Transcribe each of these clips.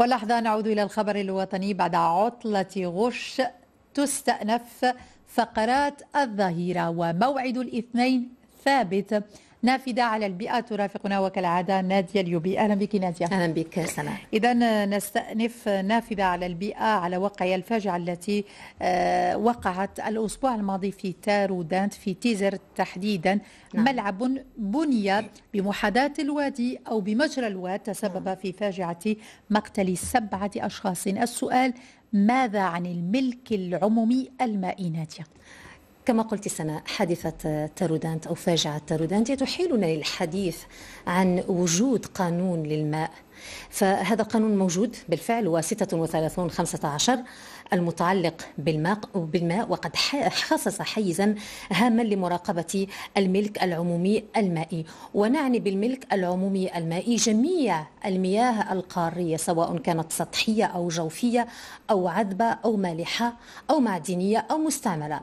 ولحظة نعود إلى الخبر الوطني بعد عطلة غش تستأنف فقرات الظهيرة وموعد الاثنين ثابت نافذة على البيئة ترافقنا وكالعادة نادية اليوبي أهلا بك نادية أهلا بك سناء إذا نستأنف نافذة على البيئة على وقع الفاجعة التي آه، وقعت الأسبوع الماضي في تارودانت في تيزر تحديدا نعم. ملعب بني بمحاذاة الوادي أو بمجرى الواد تسبب نعم. في فاجعة مقتل سبعة أشخاص السؤال ماذا عن الملك العمومي المائي نادية؟ كما قلت سناء حادثة تارودانت أو فاجعة تارودانت تحيلنا للحديث عن وجود قانون للماء فهذا قانون موجود بالفعل هو 36 15 المتعلق بالماء بالماء وقد خصص حيزا هاما لمراقبه الملك العمومي المائي ونعني بالملك العمومي المائي جميع المياه القاريه سواء كانت سطحيه او جوفيه او عذبه او مالحه او معدنيه او مستعمله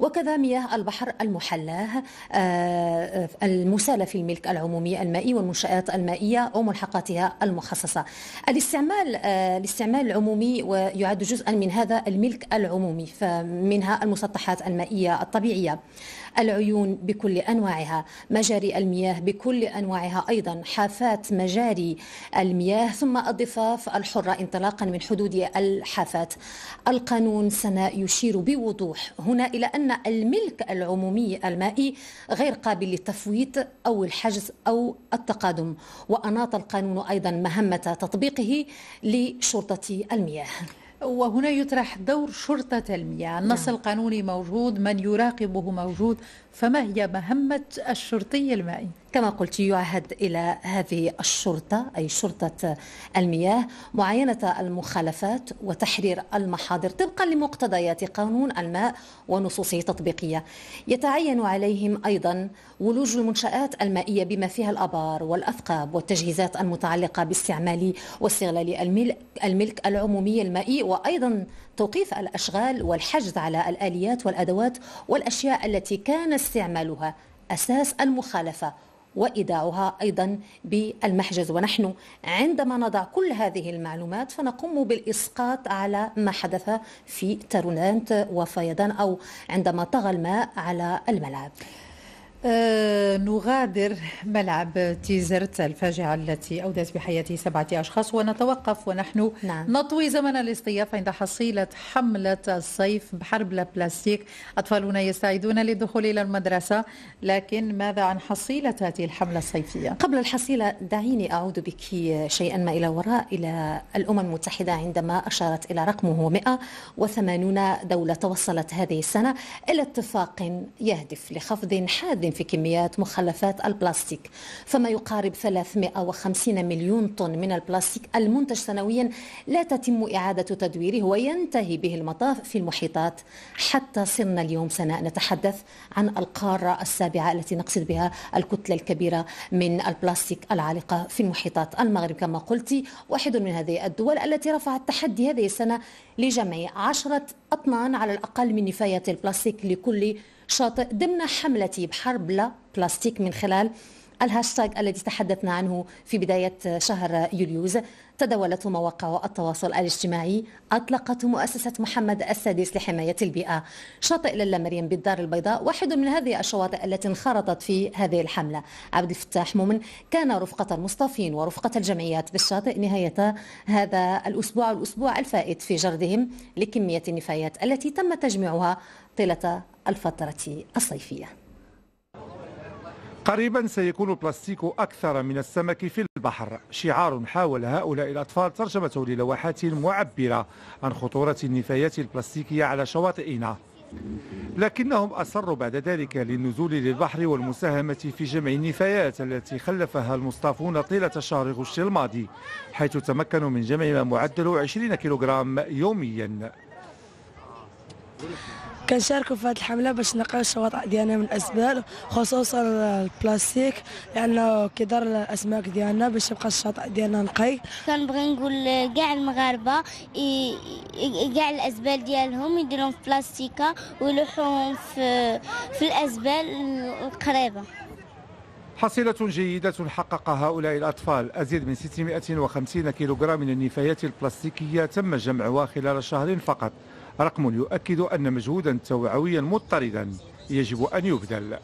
وكذا مياه البحر المحلاه آه، آه، المساله في الملك العمومي المائي والمنشات المائيه وملحقاتها الم المخصصة الاستعمال آه، الاستعمال العمومي ويعد جزءا من هذا الملك العمومي فمنها المسطحات المائية الطبيعية العيون بكل أنواعها مجاري المياه بكل أنواعها أيضا حافات مجاري المياه ثم الضفاف الحرة انطلاقا من حدود الحافات القانون سنة يشير بوضوح هنا إلى أن الملك العمومي المائي غير قابل للتفويت أو الحجز أو التقادم وأناط القانون أيضا مهمة تطبيقه لشرطة المياه وهنا يطرح دور شرطة المياه النص نعم. القانوني موجود من يراقبه موجود فما هي مهمة الشرطي المائي كما قلت يعهد إلى هذه الشرطة أي شرطة المياه معاينة المخالفات وتحرير المحاضر طبقا لمقتضيات قانون الماء ونصوصه التطبيقيه يتعين عليهم أيضا ولوج المنشآت المائية بما فيها الأبار والأثقاب والتجهيزات المتعلقة باستعمال واستغلال الملك العمومي المائي وأيضا توقيف الأشغال والحجز على الآليات والأدوات والأشياء التي كان استعمالها أساس المخالفة وإيداعها أيضا بالمحجز ونحن عندما نضع كل هذه المعلومات فنقوم بالإسقاط على ما حدث في ترونانت وفيضان أو عندما طغى الماء على الملعب آه، نغادر ملعب تيزرت الفاجعة التي أودت بحياة سبعة أشخاص ونتوقف ونحن نعم. نطوي زمن الاصطياف عند حصيلة حملة الصيف بحرب البلاستيك أطفالنا يستعدون للدخول إلى المدرسة لكن ماذا عن حصيلة هذه الحملة الصيفية؟ قبل الحصيلة دعيني أعود بك شيئا ما إلى وراء إلى الأمم المتحدة عندما أشارت إلى رقمه 180 دولة توصلت هذه السنة إلى اتفاق يهدف لخفض حاد في كميات مخلفات البلاستيك فما يقارب 350 مليون طن من البلاستيك المنتج سنويا لا تتم إعادة تدويره وينتهي به المطاف في المحيطات حتى صرنا اليوم سنة نتحدث عن القارة السابعة التي نقصد بها الكتلة الكبيرة من البلاستيك العالقة في المحيطات المغرب كما قلت واحد من هذه الدول التي رفعت تحدي هذه السنة لجمع عشرة أطنان على الأقل من نفاية البلاستيك لكل شاطئ ضمن حمله بحرب لا بلاستيك من خلال الهاشتاج الذي تحدثنا عنه في بداية شهر يوليوز تداولت مواقع التواصل الاجتماعي أطلقت مؤسسة محمد السادس لحماية البيئة شاطئ للا مريم بالدار البيضاء واحد من هذه الشواطئ التي انخرطت في هذه الحملة عبد الفتاح مؤمن كان رفقة المصطفين ورفقة الجمعيات بالشاطئ نهاية هذا الأسبوع الأسبوع الفائت في جردهم لكمية النفايات التي تم تجميعها طيلة الفترة الصيفية قريبا سيكون البلاستيك أكثر من السمك في البحر شعار حاول هؤلاء الأطفال ترجمته للوحات معبرة عن خطورة النفايات البلاستيكية على شواطئنا لكنهم أصروا بعد ذلك للنزول للبحر والمساهمة في جمع النفايات التي خلفها المصطافون طيلة شهر غشت الماضي حيث تمكنوا من جمع ما معدل 20 كيلوغرام يوميا كنشاركوا في هذه الحمله باش نقيو الشواطئ ديالنا من الاسبال خصوصا البلاستيك لانه كيضر الاسماك ديالنا باش يبقى الشاطئ ديالنا نقي كنبغي نقول كاع المغاربه كاع الاسبال ديالهم يديرهم في بلاستيكه ويلوحوهم في في الاسبال القريبه حصيلة جيدة حقق هؤلاء الأطفال أزيد من 650 كيلوغرام من النفايات البلاستيكية تم جمعها خلال شهر فقط رقم يؤكد أن مجهودا توعويا مضطردا يجب أن يبذل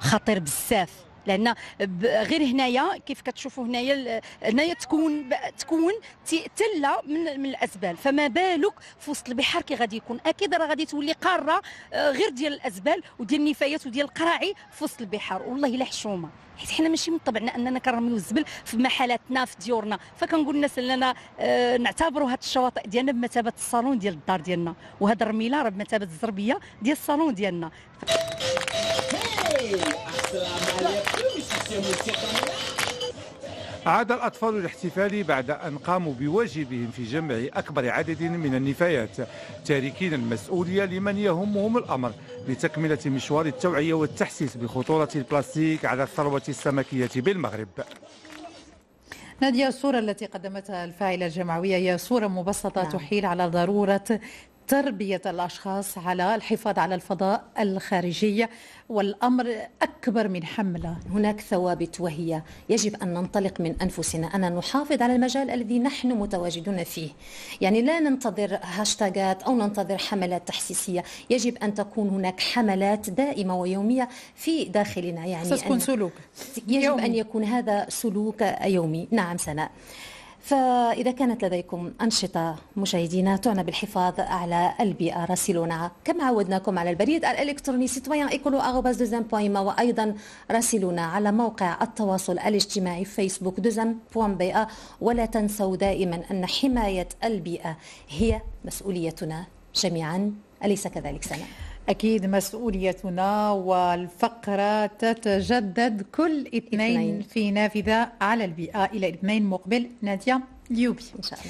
خطير بزاف لان غير هنايا كيف كتشوفوا هنايا هنايا تكون تكون تله من, من الازبال فما بالك في وسط البحر كي غادي يكون اكيد راه غادي تولي قاره آه، غير ديال الازبال وديال النفايات وديال القراعي في وسط البحر والله الا حشومه حيت حنا ماشي من طبعنا اننا كنرميو الزبل في محلاتنا في ديورنا فكنقول للناس اننا آه، نعتبروا هاد الشواطئ ديالنا بمثابه الصالون ديال الدار ديالنا وهاد الرميله راه بمثابه الزربيه ديال الصالون ديالنا عاد الأطفال الاحتفال بعد أن قاموا بواجبهم في جمع أكبر عدد من النفايات تاركين المسؤولية لمن يهمهم الأمر لتكملة مشوار التوعية والتحسيس بخطورة البلاستيك على الثروة السمكية بالمغرب نادية الصورة التي قدمتها الفاعلة الجمعوية هي صورة مبسطة نعم. تحيل على ضرورة تربية الأشخاص على الحفاظ على الفضاء الخارجي والأمر أكبر من حملة هناك ثوابت وهي يجب أن ننطلق من أنفسنا أن نحافظ على المجال الذي نحن متواجدون فيه يعني لا ننتظر هاشتاغات أو ننتظر حملات تحسيسية يجب أن تكون هناك حملات دائمة ويومية في داخلنا يعني ستكون سلوك يجب يومي. أن يكون هذا سلوك يومي نعم سناء فإذا كانت لديكم أنشطة مشاهدينا تعنى بالحفاظ على البيئة راسلونا كما عودناكم على البريد الإلكتروني سيتويان إيكولو وأيضا راسلونا على موقع التواصل الاجتماعي فيسبوك دوزان بوان بيئة ولا تنسوا دائما أن حماية البيئة هي مسؤوليتنا جميعا أليس كذلك سنة؟ أكيد مسؤوليتنا والفقرة تتجدد كل اثنين, اثنين. في نافذة على البيئة إلى اثنين مقبل نادية اليوبي إن شاء الله